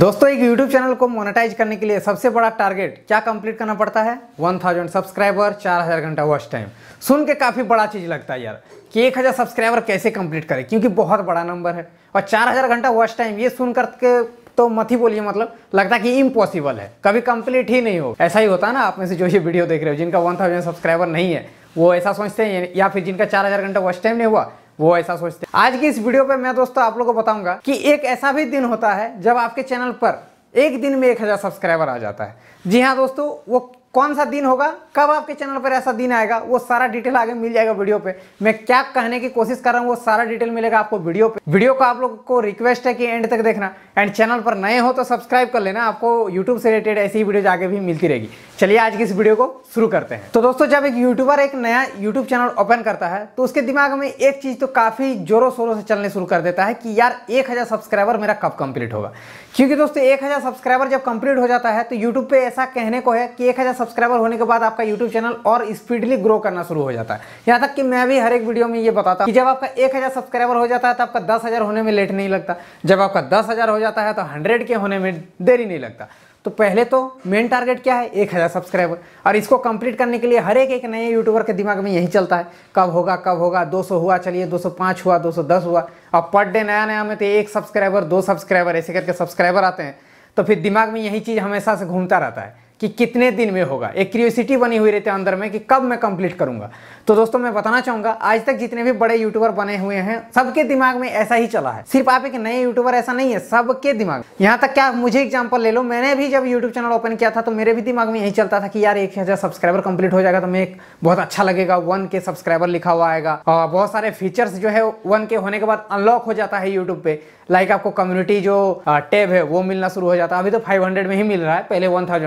दोस्तों एक YouTube channel को मोनेटाइज करने के लिए सबसे बड़ा टारगेट क्या कंप्लीट करना पड़ता है 1000 सब्सक्राइबर 4000 घंटा वॉच टाइम सुन के काफ़ी बड़ा चीज़ लगता है यार कि 1000 सब्सक्राइबर कैसे कंप्लीट करें क्योंकि बहुत बड़ा नंबर है और 4000 घंटा वॉच टाइम ये सुन करके तो मत ही बोलिए मतलब लगता कि इम्पॉसिबल है कभी कंप्लीट ही नहीं हो ऐसा ही होता है ना आप में से जो ये वीडियो देख रहे हो जिनका वन सब्सक्राइबर नहीं है वो ऐसा सोचते हैं या फिर जिनका चार घंटा वॉच टाइम नहीं हुआ वो ऐसा सोचते हैं आज की इस वीडियो पे मैं दोस्तों आप लोग को बताऊंगा कि एक ऐसा भी दिन होता है जब आपके चैनल पर एक दिन में एक हज़ार सब्सक्राइबर आ जाता है जी हाँ दोस्तों वो कौन सा दिन होगा कब आपके चैनल पर ऐसा दिन आएगा वो सारा डिटेल आगे मिल जाएगा वीडियो पे मैं क्या कहने की कोशिश कर रहा हूँ वो सारा डिटेल मिलेगा आपको वीडियो पे वीडियो को आप लोग को रिक्वेस्ट है कि एंड तक देखना एंड चैनल पर नए हो तो सब्सक्राइब कर लेना आपको यूट्यूब से रिलेटेड ऐसी ही वीडियो आगे भी मिलती रहेगी चलिए आज की इस वीडियो को शुरू करते हैं तो दोस्तों जब एक यूट्यूबर एक नया यूट्यूब चैनल ओपन करता है तो उसके दिमाग में एक चीज़ तो काफ़ी जोरों शोरों से चलने शुरू कर देता है कि यार एक सब्सक्राइबर मेरा कब कंप्लीट होगा क्योंकि दोस्तों एक सब्सक्राइबर जब कंप्लीट हो जाता है तो यूट्यूब पर ऐसा कहने को है कि एक सब्सक्राइबर होने के बाद आपका यूट्यूब चैनल और स्पीडली ग्रो करना शुरू हो जाता है यहाँ तक कि मैं भी हर एक वीडियो में ये बताता हूँ कि जब आपका एक हज़ार सब्सक्राइबर हो जाता है तो आपका दस हज़ार होने में लेट नहीं लगता जब आपका दस हज़ार हो जाता है तो हंड्रेड के होने में देरी नहीं लगता तो पहले तो मेन टारगेट क्या है एक हज़ार सब्सक्राइबर और इसको कंप्लीट करने के लिए हर एक एक नए यूट्यूबर के दिमाग में यही चलता है कब होगा कब होगा 200 हुआ चलिए 205 हुआ 210 हुआ अब पर डे नया नया में तो एक सब्सक्राइबर दो सब्सक्राइबर ऐसे करके सब्सक्राइबर आते हैं तो फिर दिमाग में यही चीज़ हमेशा से घूमता रहता है कि कितने दिन में होगा एक क्यूरियोसिटी बनी हुई रहती है अंदर में कि कब मैं कंप्लीट करूंगा तो दोस्तों मैं बताना चाहूंगा आज तक जितने भी बड़े यूट्यूबर बने हुए हैं सबके दिमाग में ऐसा ही चला है सिर्फ आप एक नए यूट्यूबर ऐसा नहीं है सबके दिमाग यहाँ तक क्या मुझे एग्जाम्पल ले लो मैंने भी जब यूट्यूब चैनल ओपन किया था तो मेरे भी दिमाग में यही चलता था कि यार एक सब्सक्राइबर कंप्लीट हो जाएगा तो मैं बहुत अच्छा लगेगा वन के सब्सक्राइबर लिखा हुआ आएगा और बहुत सारे फीचर्स जो है वन के होने के बाद अनलॉक हो जाता है यूट्यूब पे लाइक आपको कम्युनिटी जो टेब है वो मिलना शुरू हो जाता है अभी तो फाइव में ही मिल रहा है पहले वन था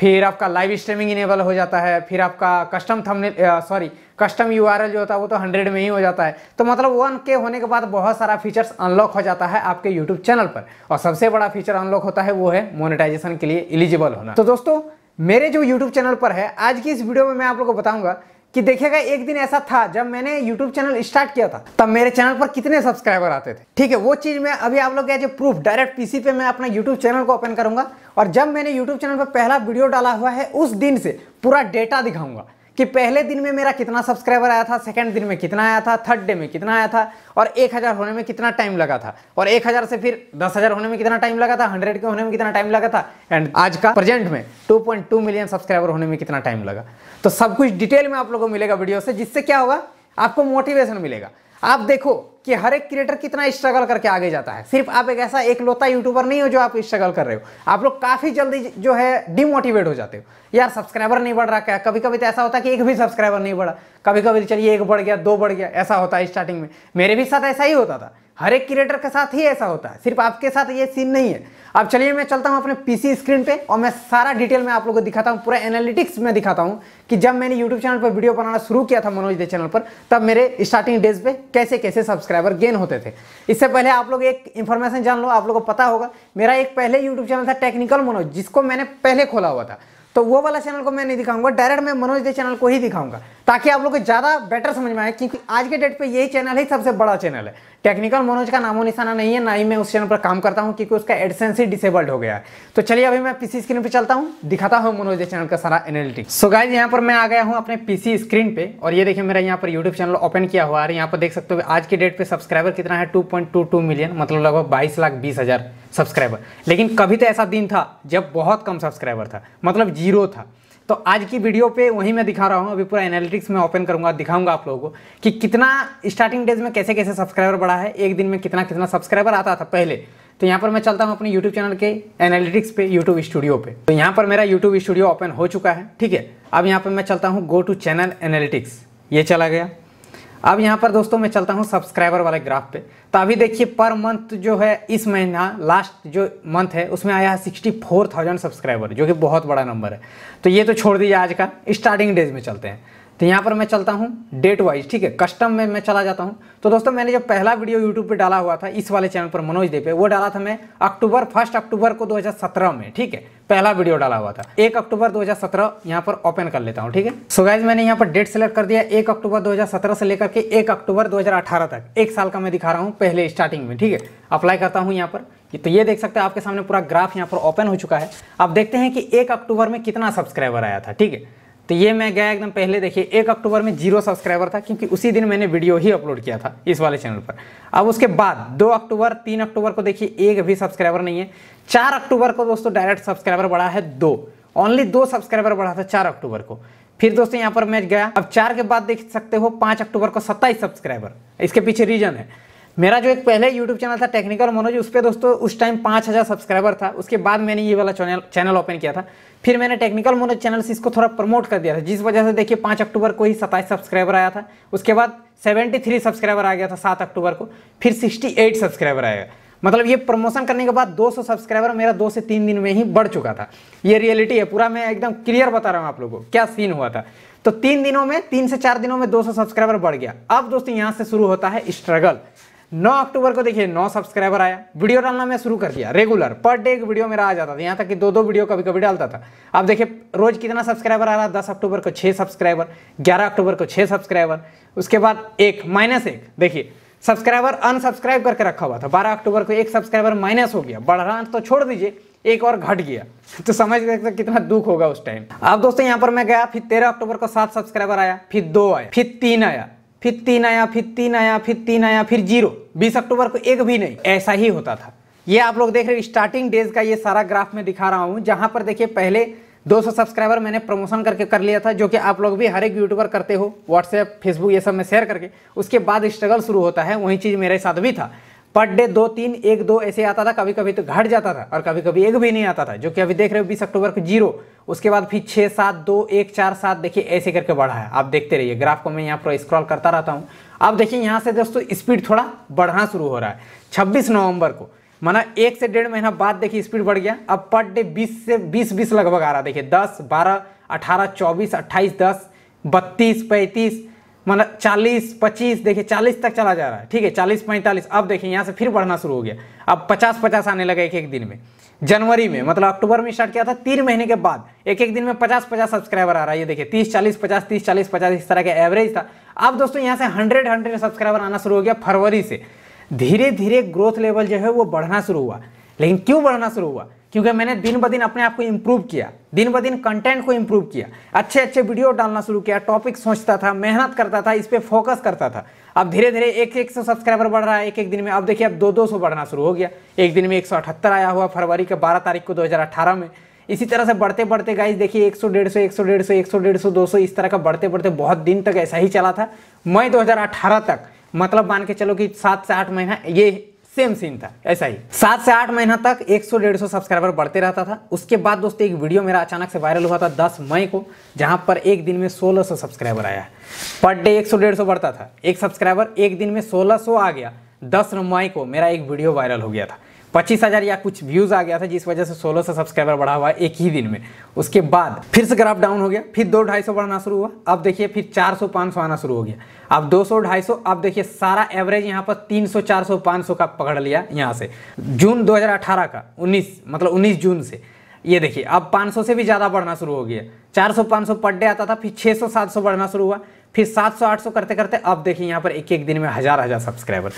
फिर आपका लाइव स्ट्रीमिंग इनेबल हो जाता है फिर आपका custom thumbnail sorry custom URL जो होता है वो तो हंड्रेड में ही हो जाता है तो मतलब वन के होने के बाद बहुत सारा फीचर्स अनलॉक हो जाता है आपके यूट्यूब चैनल पर और सबसे बड़ा फीचर अनलॉक होता है वो है मोनिटाइजेशन के लिए एलिजिबल होना तो दोस्तों मेरे जो यूट्यूब चैनल पर है आज की इस वीडियो में मैं आप लोग को बताऊंगा कि देखिएगा एक दिन ऐसा था जब मैंने यूट्यूब चैनल स्टार्ट किया था तब मेरे चैनल पर कितने सब्सक्राइबर आते थे ठीक है वो चीज़ मैं अभी आप लोग जो प्रूफ डायरेक्ट पीसी पे मैं अपना यूट्यूब चैनल को ओपन करूंगा और जब मैंने यूट्यूब चैनल पर पहला वीडियो डाला हुआ है उस दिन से पूरा डेटा दिखाऊंगा कि पहले दिन में मेरा कितना सब्सक्राइबर आया था सेकंड दिन में कितना आया था थर्ड डे में कितना आया था और एक हज़ार होने में कितना टाइम लगा था और एक हज़ार से फिर दस हज़ार होने में कितना टाइम लगा था हंड्रेड के होने में कितना टाइम लगा था एंड आज का प्रेजेंट में two point two million subscriber होने में कितना टाइम लगा तो सब कुछ डिटेल में आप लोगों को मिलेगा वीडियो से जिससे क्या होगा आपको मोटिवेशन मिलेगा आप देखो कि हर एक क्रिएटर कितना स्ट्रगल करके आगे जाता है सिर्फ आप एक ऐसा एक लोता यूट्यूबर नहीं हो जो आप स्ट्रगल कर रहे हो आप लोग काफ़ी जल्दी जो है डिमोटिवेट हो जाते हो यार सब्सक्राइबर नहीं बढ़ रहा क्या कभी कभी तो ऐसा होता है कि एक भी सब्सक्राइबर नहीं बढ़ा कभी कभी तो चलिए एक बढ़ गया दो बढ़ गया ऐसा होता है स्टार्टिंग में मेरे भी साथ ऐसा ही होता था हर एक क्रिएटर के साथ ही ऐसा होता है सिर्फ आपके साथ ये सीन नहीं है अब चलिए मैं चलता हूँ अपने पीसी स्क्रीन पे और मैं सारा डिटेल में आप लोगों को दिखाता हूँ पूरा एनालिटिक्स में दिखाता हूँ कि जब मैंने यूट्यूब चैनल पर वीडियो बनाना शुरू किया था मनोज दे चैनल पर तब मेरे स्टार्टिंग डेज पे कैसे कैसे सब्सक्राइबर गेन होते थे इससे पहले आप लोग एक इन्फॉर्मेशन जान लो आप लोग को पता होगा मेरा एक पहले यूट्यूब चैनल था टेक्निकल मनोज जिसको मैंने पहले खोला हुआ था तो वो वाला चैनल को मैं नहीं दिखाऊंगा डायरेक्ट मैं मनोज दे चैनल को ही दिखाऊंगा ताकि आप लोग को ज़्यादा बेटर समझ में आए क्योंकि आज के डेट पे यही चैनल ही सबसे बड़ा चैनल है टेक्निकल मनोज का नामो निशाना नहीं है ना ही मैं उस चैनल पर काम करता हूँ क्योंकि उसका एडसेंस ही डिसेबल्ड हो गया है तो चलिए अभी मैं पीसी स्क्रीन पे चलता हूँ दिखाता हूँ मनोज चैनल का सारा एनालिटिक्स सो गाइज यहाँ पर मैं आ गया हूँ अपने पीसी स्क्रीन पे और ये देखिए मेरा यहाँ पर यूट्यूब चैनल ओपन किया हुआ है यहाँ पर देख सकते हो आज की डेट पर सब्सक्राइबर कितना है टू मिलियन मतलब लगभग बाईस लाख बीस हज़ार सब्सक्राइबर लेकिन कभी तो ऐसा दिन था जब बहुत कम सब्सक्राइबर था मतलब जीरो था तो आज की वीडियो पे वही मैं दिखा रहा हूँ अभी पूरा एनालिटिक्स में ओपन करूँगा दिखाऊंगा आप लोगों को कि कितना स्टार्टिंग डेज में कैसे कैसे सब्सक्राइबर बढ़ा है एक दिन में कितना कितना सब्सक्राइबर आता था पहले तो यहाँ पर मैं चलता हूँ अपने यूट्यूब चैनल के एनालिटिक्स पे यूट्यूब स्टूडियो पे तो यहाँ पर मेरा यूट्यूब स्टूडियो ओपन हो चुका है ठीक है अब यहाँ पर मैं चलता हूँ गो टू चैनल एनालिटिक्स ये चला गया अब यहाँ पर दोस्तों मैं चलता हूँ सब्सक्राइबर वाले ग्राफ पे तो अभी देखिए पर मंथ जो है इस महीना लास्ट जो मंथ है उसमें आया है सिक्सटी फोर थाउजेंड सब्सक्राइबर जो कि बहुत बड़ा नंबर है तो ये तो छोड़ दीजिए आज का स्टार्टिंग डेज में चलते हैं तो यहाँ पर मैं चलता हूँ डेट वाइज ठीक है कस्टम में मैं चला जाता हूँ तो दोस्तों मैंने जो पहला वीडियो यूट्यूब पे डाला हुआ था इस वाले चैनल पर मनोज दे पे वो डाला था मैं अक्टूबर फर्स्ट अक्टूबर को 2017 में ठीक है पहला वीडियो डाला हुआ था एक अक्टूबर 2017 सत्रह यहाँ पर ओपन कर लेता हूँ ठीक है सो गाइज मैंने यहाँ पर डेट सेलेक्ट कर दिया एक अक्टूबर दो से लेकर के एक अक्टूबर दो तक एक साल का मैं दिखा रहा हूँ पहले स्टार्टिंग में ठीक है अप्लाई करता हूँ यहाँ पर तो ये देख सकते हैं आपके सामने पूरा ग्राफ यहाँ पर ओपन हो चुका है आप देखते हैं कि एक अक्टूबर में कितना सब्सक्राइबर आया था ठीक है तो ये मैं गया एकदम पहले देखिए एक अक्टूबर में जीरो सब्सक्राइबर था क्योंकि उसी दिन मैंने वीडियो ही अपलोड किया था इस वाले चैनल पर अब उसके बाद दो अक्टूबर तीन अक्टूबर को देखिए एक भी सब्सक्राइबर नहीं है चार अक्टूबर को दोस्तों डायरेक्ट सब्सक्राइबर बढ़ा है दो ओनली दो सब्सक्राइबर बढ़ा था चार अक्टूबर को फिर दोस्तों यहाँ पर मैं गया अब चार के बाद देख सकते हो पाँच अक्टूबर को सत्ताईस सब्सक्राइबर इसके पीछे रीजन है मेरा जो एक पहले यूट्यूब चैनल था टेक्निकल मनोज उस पर दोस्तों उस टाइम पाँच हज़ार सब्सक्राइबर था उसके बाद मैंने ये वाला चैनल चैनल ओपन किया था फिर मैंने टेक्निकल मनोज चैनल से इसको थोड़ा प्रमोट कर दिया था जिस वजह से देखिए पाँच अक्टूबर को ही सत्ताईस सब्सक्राइबर आया था उसके बाद सेवेंटी थ्री सब्सक्राइबर आ गया था सात अक्टूबर को फिर सिक्सटी एट सब्सक्राइबर आएगा मतलब ये प्रमोशन करने के बाद 200 सब्सक्राइबर मेरा दो से तीन दिन में ही बढ़ चुका था ये रियलिटी है पूरा मैं एकदम क्लियर बता रहा हूँ आप लोगों को क्या सीन हुआ था तो तीन दिनों में तीन से चार दिनों में 200 सब्सक्राइबर बढ़ गया अब दोस्तों यहाँ से शुरू होता है स्ट्रगल 9 अक्टूबर को देखिए 9 सब्सक्राइबर आया वीडियो डालना मैं शुरू कर दिया रेगुलर पर डे एक वीडियो मेरा आ जाता था यहाँ तक कि दो दो वीडियो कभी कभी डालता था अब देखिए रोज कितना सब्सक्राइबर आ रहा है दस अक्टूबर को छः सब्सक्राइबर ग्यारह अक्टूबर को छः सब्सक्राइबर उसके बाद एक माइनस एक देखिए सब्सक्राइबर अनसब्सक्राइब करके रखा हुआ था बारह अक्टूबर को एक सब्सक्राइबर माइनस हो गया बढ़ रहा तो छोड़ दीजिए एक और घट गया तो समझ गए तो कितना दुख होगा उस टाइम अब दोस्तों यहाँ पर मैं गया फिर तेरह अक्टूबर को सात सब्सक्राइबर आया फिर दो आया फिर तीन आया फिर तीन आया फिर तीन आया फिर तीन आया फिर जीरो बीस अक्टूबर को एक भी नहीं ऐसा ही होता था ये आप लोग देख रहे हैं स्टार्टिंग डेज का ये सारा ग्राफ मैं दिखा रहा हूँ जहाँ पर देखिए पहले 200 सब्सक्राइबर मैंने प्रमोशन करके कर लिया था जो कि आप लोग भी हर एक यूट्यूबर करते हो व्हाट्सएप फेसबुक ये सब में शेयर करके उसके बाद स्ट्रगल शुरू होता है वही चीज़ मेरे साथ भी था पर डे दो तीन एक दो ऐसे आता था कभी कभी तो घट जाता था और कभी कभी एक भी नहीं आता था जो कि अभी देख रहे हो बीस अक्टूबर को जीरो उसके बाद फिर छः सात दो एक चार सात देखिए ऐसे करके बढ़ा है आप देखते रहिए ग्राफ को मैं यहाँ पर स्क्रॉल करता रहता हूँ आप देखिए यहाँ से दोस्तों स्पीड थोड़ा बढ़ना शुरू हो रहा है छब्बीस नवंबर को माना एक से डेढ़ महीना बाद देखिए स्पीड बढ़ गया अब पर डे बीस से बीस बीस लगभग आ रहा है देखिए दस बारह अठारह चौबीस अट्ठाईस दस बत्तीस पैंतीस मतलब 40 25 देखिए 40 तक चला जा रहा है ठीक है 40 45 अब देखिए यहाँ से फिर बढ़ना शुरू हो गया अब 50 50 आने लगा एक एक दिन में जनवरी में मतलब अक्टूबर में स्टार्ट किया था तीन महीने के बाद एक एक दिन में 50 50 सब्सक्राइबर आ रहा है ये देखिए 30 40 50 30 40 50 इस तरह का एवरेज था अब दोस्तों यहाँ से हंड्रेड हंड्रेड सब्सक्राइबर आना शुरू हो गया फरवरी से धीरे धीरे ग्रोथ लेवल जो है वो बढ़ना शुरू हुआ लेकिन क्यों बढ़ना शुरू हुआ क्योंकि मैंने दिन ब दिन अपने आप को इम्प्रूव किया दिन ब दिन कंटेंट को इम्प्रूव किया अच्छे अच्छे वीडियो डालना शुरू किया टॉपिक सोचता था मेहनत करता था इस पर फोकस करता था अब धीरे धीरे एक एक सौ सब्सक्राइबर बढ़ रहा है एक एक दिन में अब देखिए अब दो दो सौ बढ़ना शुरू हो गया एक दिन में एक सौ अठहत्तर आया हुआ फरवरी के बारह तारीख को दो हज़ार अठारह में इसी तरह से बढ़ते बढ़ते गाइस देखिए एक एक सौ सौ सौ डेढ़ डेढ़ सौ एक सौ डेढ़ सौ दो सौ इस तरह का बढ़ते बढ़ते बहुत दिन तक ऐसा ही चला था मई दो हज़ार अठारह तक मतलब मान के चलो कि सात से आठ महीना ये सेम सीन था ऐसा ही सात से आठ महीना तक 100 सौ सब्सक्राइबर बढ़ते रहता था उसके बाद दोस्तों एक वीडियो मेरा अचानक से वायरल हुआ था 10 मई को जहां पर एक दिन में 1600 सब्सक्राइबर आया पर डे 100 सौ बढ़ता था एक सब्सक्राइबर एक दिन में 1600 आ गया 10 मई को मेरा एक वीडियो वायरल हो गया था पच्चीस हज़ार या कुछ व्यूज़ आ गया था जिस वजह से सोलह सौ सब्सक्राइबर बढ़ा हुआ एक ही दिन में उसके बाद फिर से ग्राफ डाउन हो गया फिर दो ढाई सौ बढ़ाना शुरू हुआ अब देखिए फिर चार सौ पांच सौ आना शुरू हो गया अब दो सौ ढाई सौ अब देखिए सारा एवरेज यहाँ पर तीन सौ चार सौ पांच सौ का पकड़ लिया यहाँ से जून दो हज़ार अठारह का उन्नीस मतलब उन्नीस जून से ये देखिए अब सौ से भी ज़्यादा बढ़ना शुरू हो गया 400 सौ पर डे आता था फिर सात सौ बढ़ना शुरू हुआ फिर 700 800 करते करते अब देखिए यहाँ पर एक एक दिन में हजार हजार सब्सक्राइबर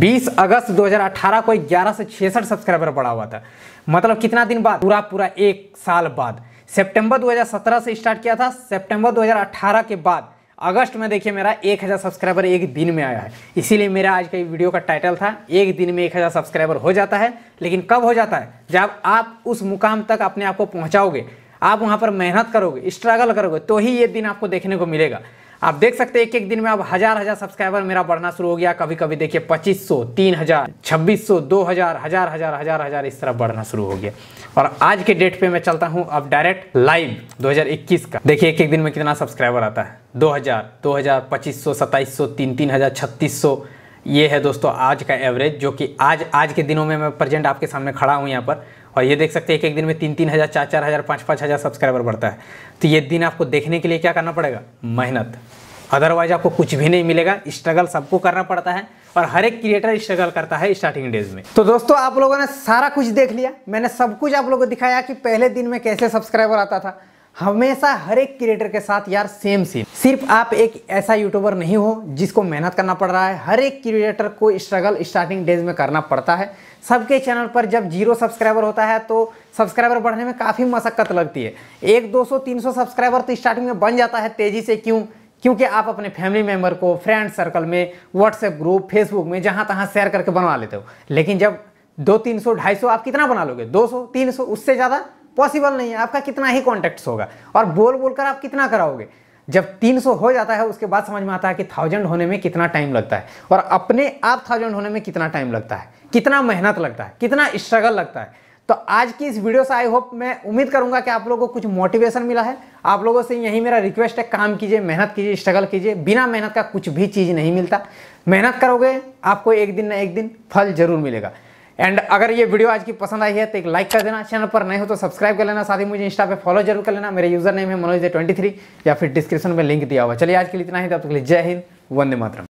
20 अगस्त 2018 को 11 से छियासठ सब्सक्राइबर बढ़ा हुआ था मतलब कितना दिन बाद पूरा पूरा एक साल बाद सितंबर 2017 से स्टार्ट किया था सितंबर 2018 के बाद अगस्त में देखिए मेरा 1000 सब्सक्राइबर एक दिन में आया है इसीलिए मेरा आज का वीडियो का टाइटल था एक दिन में 1000 सब्सक्राइबर हो जाता है लेकिन कब हो जाता है जब आप उस मुकाम तक अपने आप को पहुंचाओगे आप वहाँ पर मेहनत करोगे स्ट्रगल करोगे तो ही ये दिन आपको देखने को मिलेगा आप देख सकते हैं एक एक दिन में अब हजार हजार सब्सक्राइबर मेरा बढ़ना शुरू हो गया कभी कभी देखिए 2500, 3000, 2600, 2000, हजार हजार हजार हजार इस तरह बढ़ना शुरू हो गया और आज के डेट पे मैं चलता हूँ अब डायरेक्ट लाइव 2021 का देखिए एक एक दिन में कितना सब्सक्राइबर आता है 2000, सौ तीन तीन हजार छत्तीस सौ ये है दोस्तों आज का एवरेज जो कि आज आज के दिनों में मैं प्रेजेंट आपके सामने खड़ा हूँ यहाँ पर और ये देख सकते हैं एक एक दिन में तीन तीन हज़ार चार चार हज़ार पाँच पाँच हज़ार सब्सक्राइबर बढ़ता है तो ये दिन आपको देखने के लिए क्या करना पड़ेगा मेहनत अदरवाइज आपको कुछ भी नहीं मिलेगा स्ट्रगल सबको करना पड़ता है और हर एक क्रिएटर स्ट्रगल करता है स्टार्टिंग डेज में तो दोस्तों आप लोगों ने सारा कुछ देख लिया मैंने सब कुछ आप लोगों को दिखाया कि पहले दिन में कैसे सब्सक्राइबर आता था हमेशा हर एक क्रिएटर के साथ यार सेम सेम सिर्फ आप एक ऐसा यूट्यूबर नहीं हो जिसको मेहनत करना पड़ रहा है हर एक क्रिएटर को स्ट्रगल स्टार्टिंग डेज में करना पड़ता है सबके चैनल पर जब जीरो सब्सक्राइबर होता है तो सब्सक्राइबर बढ़ने में काफ़ी मशक्क़त लगती है एक दो सौ तीन सौ सब्सक्राइबर तो स्टार्टिंग में बन जाता है तेज़ी से क्यों क्योंकि आप अपने फैमिली मेम्बर को फ्रेंड सर्कल में व्हाट्सएप ग्रुप फेसबुक में जहाँ तहाँ शेयर करके बनवा लेते हो लेकिन जब दो तीन सौ ढाई सौ आप कितना बना लोगे दो सौ तीन सौ उससे ज़्यादा पॉसिबल नहीं है आपका कितना ही कॉन्टैक्ट्स होगा और बोल बोल कर आप कितना कराओगे जब 300 हो जाता है उसके बाद समझ में आता है कि थाउजेंड होने में कितना टाइम लगता है और अपने आप थाउजेंड होने में कितना टाइम लगता है कितना मेहनत लगता है कितना स्ट्रगल लगता है तो आज की इस वीडियो से आई होप मैं उम्मीद करूंगा कि आप लोगों को कुछ मोटिवेशन मिला है आप लोगों से यही मेरा रिक्वेस्ट है काम कीजिए मेहनत कीजिए स्ट्रगल कीजिए बिना मेहनत का कुछ भी चीज़ नहीं मिलता मेहनत करोगे आपको एक दिन ना एक दिन फल जरूर मिलेगा एंड अगर ये वीडियो आज की पसंद आई है तो एक लाइक कर देना चैनल पर नए हो तो सब्सक्राइब कर लेना साथ ही मुझे इंस्टा पे फॉलो जरूर कर लेना मेरे यूजर नेम है मनोज दे ट्वेंटी या फिर डिस्क्रिप्शन में लिंक दिया हुआ चलिए आज के लिए इतना ही तब तक लिए जय हिंद वंदे मातरम